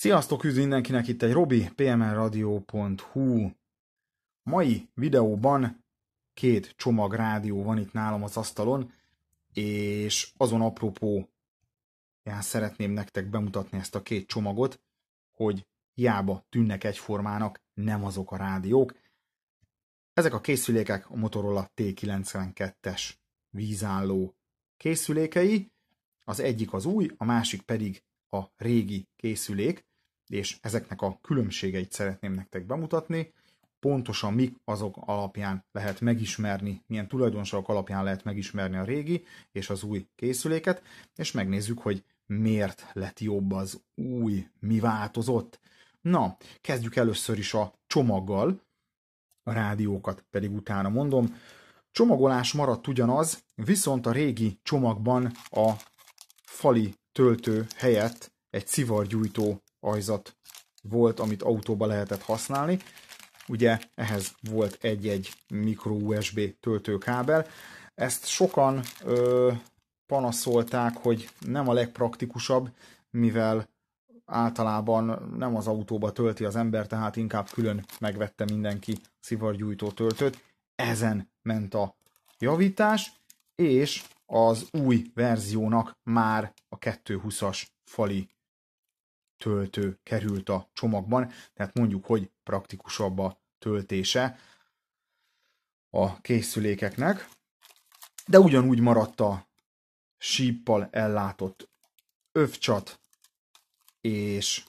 Sziasztok, üdv mindenkinek itt egy Robi, pmradio.hu. Mai videóban két csomag rádió van itt nálam az asztalon, és azon apropó én szeretném nektek bemutatni ezt a két csomagot, hogy hiába tűnnek egyformának, nem azok a rádiók. Ezek a készülékek a Motorola T92-es vízálló készülékei, az egyik az új, a másik pedig a régi készülék, és ezeknek a különbségeit szeretném nektek bemutatni, pontosan mik azok alapján lehet megismerni, milyen tulajdonságok alapján lehet megismerni a régi és az új készüléket, és megnézzük, hogy miért lett jobb az új, mi változott. Na, kezdjük először is a csomaggal, a rádiókat pedig utána mondom. Csomagolás maradt ugyanaz, viszont a régi csomagban a fali töltő helyett egy szivargyújtó ajzat volt, amit autóba lehetett használni. Ugye ehhez volt egy-egy mikro USB töltőkábel. Ezt sokan ö, panaszolták, hogy nem a legpraktikusabb, mivel általában nem az autóba tölti az ember, tehát inkább külön megvette mindenki szivargyújtó töltőt. Ezen ment a javítás, és az új verziónak már a 220-as fali töltő került a csomagban, tehát mondjuk, hogy praktikusabb a töltése a készülékeknek, de ugyanúgy maradt a síppal ellátott övcsat és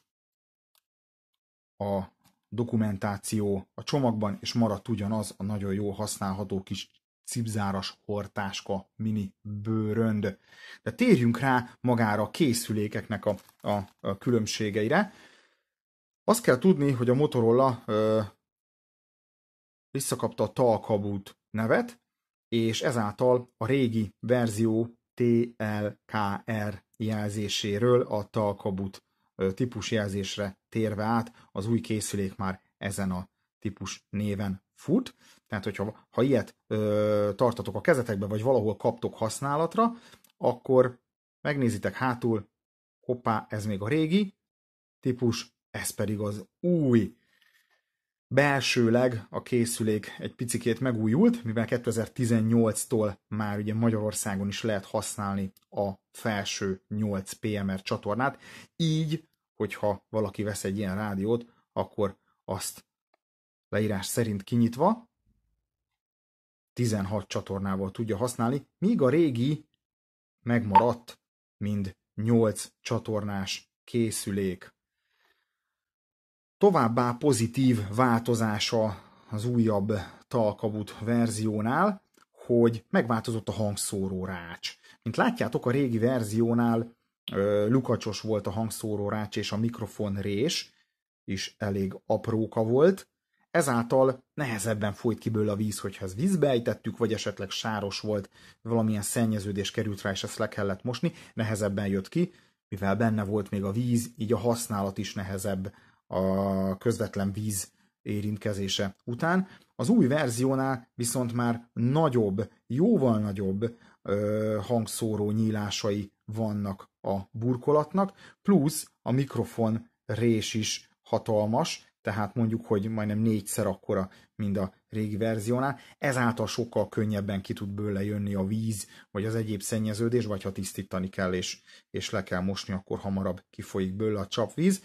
a dokumentáció a csomagban, és maradt ugyanaz a nagyon jó használható kis cipzáras hortáska mini bőrönd. De térjünk rá magára a készülékeknek a, a, a különbségeire. Azt kell tudni, hogy a Motorola ö, visszakapta a Talkabut nevet, és ezáltal a régi verzió TLKR jelzéséről a Talkabut típusjelzésre térve át, az új készülék már ezen a típus néven fut. Tehát, hogyha ha ilyet ö, tartatok a kezetekbe, vagy valahol kaptok használatra, akkor megnézitek hátul, hoppá, ez még a régi típus, ez pedig az új. Belsőleg a készülék egy picikét megújult, mivel 2018-tól már ugye Magyarországon is lehet használni a felső 8 PMR csatornát, így, hogyha valaki vesz egy ilyen rádiót, akkor azt leírás szerint kinyitva, 16 csatornával tudja használni, míg a régi megmaradt, mind 8 csatornás készülék. Továbbá pozitív változása az újabb Talkabut verziónál, hogy megváltozott a hangszóró rács. Mint látjátok, a régi verziónál ö, lukacsos volt a hangszóró rács és a mikrofon rés is elég apróka volt, ezáltal nehezebben folyt ki a víz, hogyha ezt vízbe ejtettük, vagy esetleg sáros volt, valamilyen szennyeződés került rá, és ezt le kellett mosni, nehezebben jött ki, mivel benne volt még a víz, így a használat is nehezebb a közvetlen víz érintkezése után. Az új verziónál viszont már nagyobb, jóval nagyobb ö, hangszóró nyílásai vannak a burkolatnak, plusz a mikrofon rés is hatalmas, tehát mondjuk, hogy majdnem négyszer akkora, mint a régi verziónál. Ezáltal sokkal könnyebben ki tud bőle jönni a víz, vagy az egyéb szennyeződés, vagy ha tisztítani kell és, és le kell mosni, akkor hamarabb kifolyik bőle a csapvíz.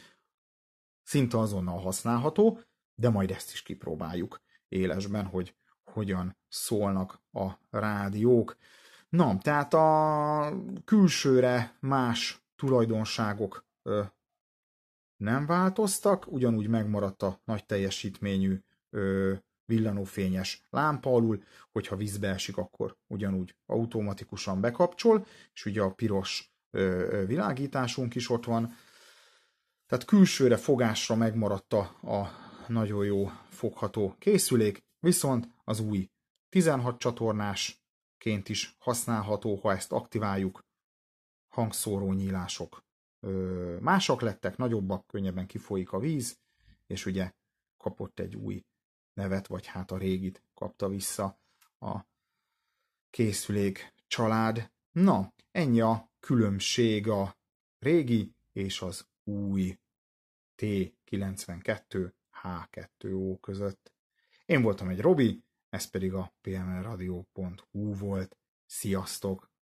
Szinte azonnal használható, de majd ezt is kipróbáljuk élesben, hogy hogyan szólnak a rádiók. Na, tehát a külsőre más tulajdonságok nem változtak, ugyanúgy megmaradt a nagy teljesítményű ö, villanófényes lámpa alul, hogyha vízbe esik, akkor ugyanúgy automatikusan bekapcsol, és ugye a piros ö, világításunk is ott van. Tehát külsőre fogásra megmaradt a, a nagyon jó fogható készülék, viszont az új 16 csatornásként is használható, ha ezt aktiváljuk, hangszóró nyílások mások lettek, nagyobbak, könnyebben kifolyik a víz, és ugye kapott egy új nevet, vagy hát a régit kapta vissza a készülék család. Na, ennyi a különbség a régi és az új T92 H2O között. Én voltam egy Robi, ez pedig a pmlradio.hu volt. Sziasztok!